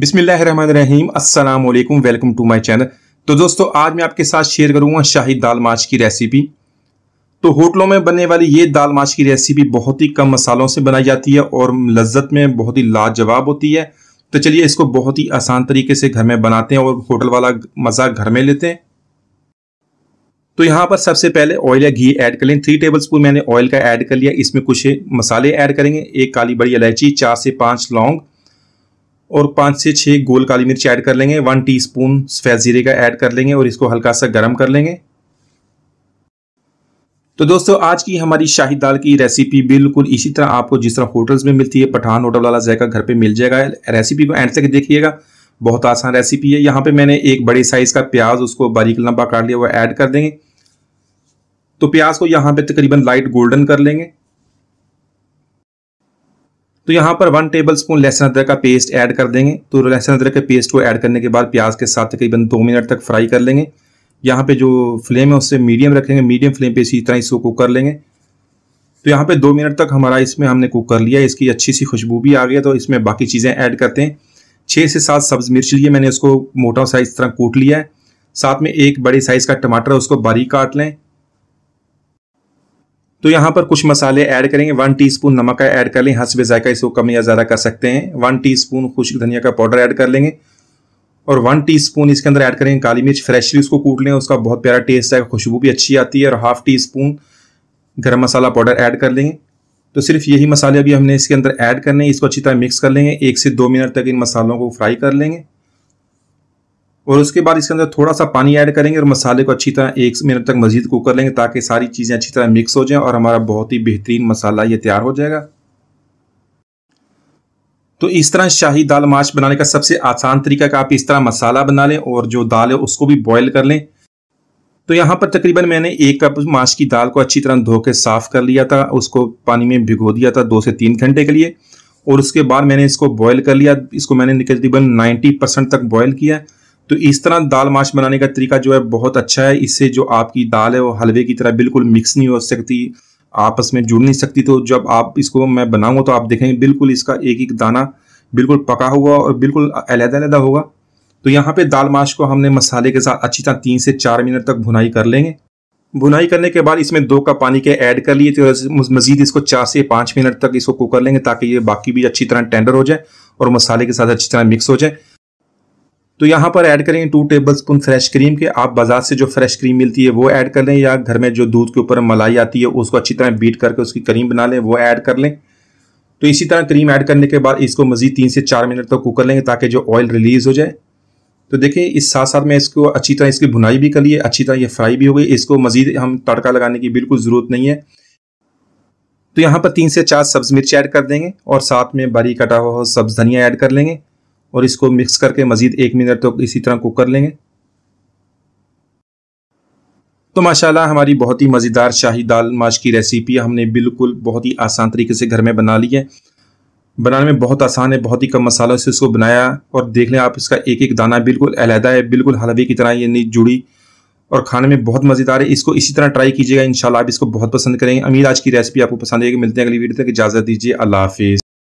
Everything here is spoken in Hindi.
बिस्मिल्लाम अस्सलाम वालेकुम वेलकम टू माय चैनल तो दोस्तों आज मैं आपके साथ शेयर करूंगा शाही दाल माछ की रेसिपी तो होटलों में बनने वाली ये दाल माछ की रेसिपी बहुत ही कम मसालों से बनाई जाती है और लज्जत में बहुत ही लाजवाब होती है तो चलिए इसको बहुत ही आसान तरीके से घर में बनाते हैं और होटल वाला मज़ा घर में लेते हैं तो यहाँ पर सबसे पहले ऑयल या घी ऐड कर लें थ्री टेबल स्पून मैंने ऑयल का ऐड कर लिया इसमें कुछ मसाले ऐड करेंगे एक काली बड़ी इलायची चार से पाँच लौंग और पाँच से छः गोल काली मिर्च ऐड कर लेंगे वन टीस्पून सफ़ेद ज़ीरे का ऐड कर लेंगे और इसको हल्का सा गर्म कर लेंगे तो दोस्तों आज की हमारी शाही दाल की रेसिपी बिल्कुल इसी तरह आपको जिस तरह होटल्स में मिलती है पठान होटल वाला जायका घर पे मिल जाएगा रेसिपी को एंड तक देखिएगा बहुत आसान रेसिपी है यहाँ पे मैंने एक बड़े साइज़ का प्याज उसको बारीक लंबा काट लिया वो ऐड कर देंगे तो प्याज को यहाँ पे तकरीबन लाइट गोल्डन कर लेंगे तो यहाँ पर वन टेबल स्पून लहसुन अदरक का पेस्ट ऐड कर देंगे तो लहसुन अदरक के पेस्ट को ऐड करने के बाद प्याज के साथ तकरीबन दो मिनट तक फ्राई कर लेंगे यहाँ पे जो फ्लेम है उससे मीडियम रखेंगे मीडियम फ्लेम पे इसी तरह इसको कुक कर लेंगे तो यहाँ पे दो मिनट तक हमारा इसमें हमने कुक कर लिया इसकी अच्छी सी खुशबू भी आ गई तो इसमें बाकी चीज़ें ऐड करते हैं छः से सात सब्ज़ मिर्च लिए मैंने उसको मोटा साइज़ तरह कूट लिया है साथ में एक बड़े साइज़ का टमाटर उसको बारीक काट लें तो यहाँ पर कुछ मसाले ऐड करेंगे वन टीस्पून नमक का ऐड कर लें हंसबे हाँ, जायका इसको कम या ज़्यादा कर सकते हैं वन टीस्पून खुश्क धनिया का पाउडर ऐड कर लेंगे और वन टीस्पून इसके अंदर ऐड करेंगे काली मिर्च फ्रेशली उसको कूट लें उसका बहुत प्यारा टेस्ट आएगा खुशबू भी अच्छी आती है और हाफ टी स्पून गर्म मसाला पाउडर ऐड कर लेंगे तो सिर्फ यही मसाले अभी हमने इसके अंदर ऐड करने हैं इसको अच्छी तरह मिक्स कर लेंगे एक से दो मिनट तक इन मसालों को फ्राई कर लेंगे और उसके बाद इसके अंदर थोड़ा सा पानी ऐड करेंगे और मसाले को अच्छी तरह एक मिनट तक मजीद कुक कर लेंगे ताकि सारी चीज़ें अच्छी तरह मिक्स हो जाएं और हमारा बहुत ही बेहतरीन मसाला ये तैयार हो जाएगा तो इस तरह शाही दाल माश बनाने का सबसे आसान तरीका का आप इस तरह मसाला बना लें और जो दाल है उसको भी बॉयल कर लें तो यहाँ पर तकरीबन मैंने एक कप माश की दाल को अच्छी तरह धो के साफ़ कर लिया था उसको पानी में भिगो दिया था दो से तीन घंटे के लिए और उसके बाद मैंने इसको बॉयल कर लिया इसको मैंने तकरीबन 90 परसेंट तक बॉयल किया तो इस तरह दाल माश बनाने का तरीका जो है बहुत अच्छा है इससे जो आपकी दाल है वो हलवे की तरह बिल्कुल मिक्स नहीं हो सकती आपस में जुड़ नहीं सकती तो जब आप इसको मैं बनाऊंगा तो आप देखेंगे बिल्कुल इसका एक एक दाना बिल्कुल पका हुआ और बिल्कुल अलहदादा होगा तो यहाँ पे दाल माश को हमने मसाले के साथ अच्छी तरह तीन से चार मिनट तक भुनाई कर लेंगे भुनाई करने के बाद इसमें दो कप पानी के ऐड कर लिए तो मज़ीद इसको चार से पाँच मिनट तक इसको कुक कर लेंगे ताकि ये बाकी भी अच्छी तरह टेंडर हो जाए और मसाले के साथ अच्छी तरह मिक्स हो जाए तो यहाँ पर ऐड करेंगे two tablespoon fresh cream के आप बाजार से जो फ्रेश क्रीम मिलती है वो ऐड कर लें या घर में जो दूध के ऊपर मलाई आती है उसको अच्छी तरह बीट करके उसकी क्रीम बना लें वो ऐड कर लें तो इसी तरह क्रीम ऐड करने के बाद इसको मज़ीद तीन से चार मिनट तक तो कुक कर लेंगे ताकि जो ऑयल रिलीज़ हो जाए तो देखिए इस साथ साथ में इसको अच्छी तरह इसकी भुनाई भी कर लिए अच्छी तरह ये फ्राई भी हो गई इसको मज़ीद हम तड़का लगाने की बिल्कुल ज़रूरत नहीं है तो यहाँ पर तीन से चार सब्ज़ मिर्च ऐड कर देंगे और साथ में बारी कटा हुआ सब्ज़ धनिया ऐड कर लेंगे और इसको मिक्स करके मज़ीद एक मिनट तक इसी तरह कुक कर लेंगे तो माशाल्लाह हमारी बहुत ही मज़ेदार शाही दाल माश की रेसिपी हमने बिल्कुल बहुत ही आसान तरीके से घर में बना ली है बनाने में बहुत आसान है बहुत ही कम मसालों से इसको बनाया और देख लें आप इसका एक एक दाना बिल्कुल अलहदा है बिल्कुल हलवे की तरह ये नहीं जुड़ी और खाने में बहुत मज़ेदार है इसको इसी तरह ट्राई कीजिएगा इन आप इसको बहुत पसंद करेंगे अमीर आज की रेसिपी आपको पसंद आएगी मिलते हैं अगली वीडियो तक इजाज़त दीजिए अल्लाह हाफिज़